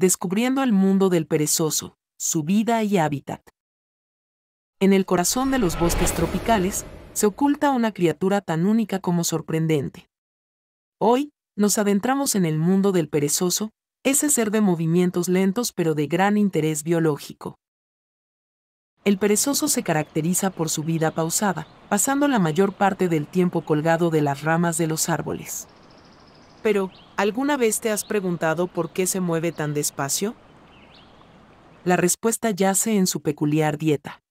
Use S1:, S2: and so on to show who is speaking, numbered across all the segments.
S1: descubriendo el mundo del perezoso, su vida y hábitat. En el corazón de los bosques tropicales se oculta una criatura tan única como sorprendente. Hoy, nos adentramos en el mundo del perezoso, ese ser de movimientos lentos pero de gran interés biológico. El perezoso se caracteriza por su vida pausada, pasando la mayor parte del tiempo colgado de las ramas de los árboles. Pero, ¿alguna vez te has preguntado por qué se mueve tan despacio? La respuesta yace en su peculiar dieta.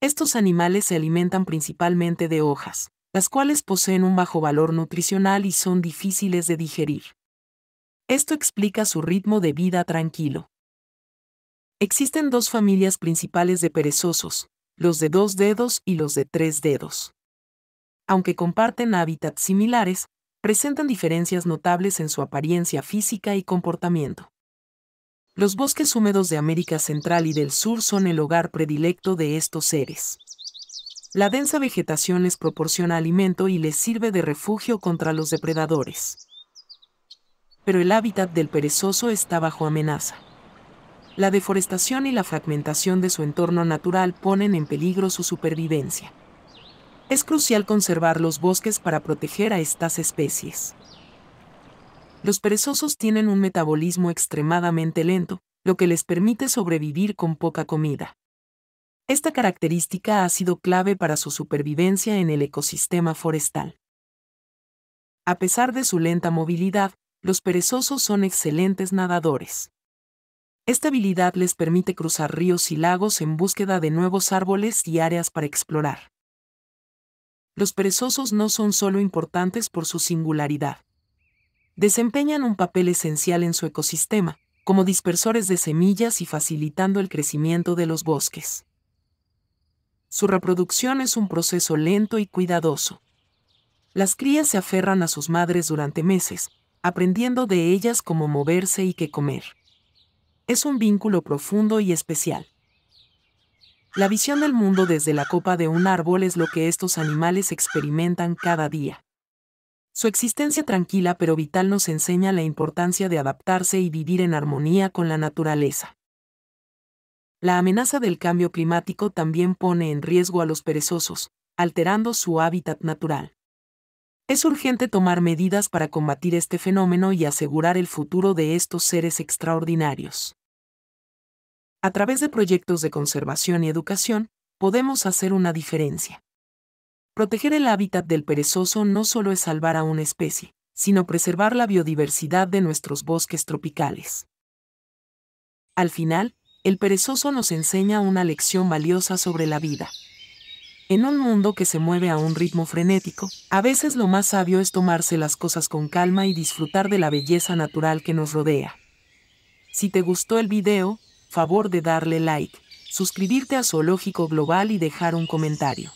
S1: Estos animales se alimentan principalmente de hojas, las cuales poseen un bajo valor nutricional y son difíciles de digerir. Esto explica su ritmo de vida tranquilo. Existen dos familias principales de perezosos, los de dos dedos y los de tres dedos. Aunque comparten hábitats similares, presentan diferencias notables en su apariencia física y comportamiento. Los bosques húmedos de América Central y del Sur son el hogar predilecto de estos seres. La densa vegetación les proporciona alimento y les sirve de refugio contra los depredadores. Pero el hábitat del perezoso está bajo amenaza. La deforestación y la fragmentación de su entorno natural ponen en peligro su supervivencia. Es crucial conservar los bosques para proteger a estas especies. Los perezosos tienen un metabolismo extremadamente lento, lo que les permite sobrevivir con poca comida. Esta característica ha sido clave para su supervivencia en el ecosistema forestal. A pesar de su lenta movilidad, los perezosos son excelentes nadadores. Esta habilidad les permite cruzar ríos y lagos en búsqueda de nuevos árboles y áreas para explorar los perezosos no son solo importantes por su singularidad. Desempeñan un papel esencial en su ecosistema, como dispersores de semillas y facilitando el crecimiento de los bosques. Su reproducción es un proceso lento y cuidadoso. Las crías se aferran a sus madres durante meses, aprendiendo de ellas cómo moverse y qué comer. Es un vínculo profundo y especial. La visión del mundo desde la copa de un árbol es lo que estos animales experimentan cada día. Su existencia tranquila pero vital nos enseña la importancia de adaptarse y vivir en armonía con la naturaleza. La amenaza del cambio climático también pone en riesgo a los perezosos, alterando su hábitat natural. Es urgente tomar medidas para combatir este fenómeno y asegurar el futuro de estos seres extraordinarios. A través de proyectos de conservación y educación, podemos hacer una diferencia. Proteger el hábitat del perezoso no solo es salvar a una especie, sino preservar la biodiversidad de nuestros bosques tropicales. Al final, el perezoso nos enseña una lección valiosa sobre la vida. En un mundo que se mueve a un ritmo frenético, a veces lo más sabio es tomarse las cosas con calma y disfrutar de la belleza natural que nos rodea. Si te gustó el video, favor de darle like, suscribirte a Zoológico Global y dejar un comentario.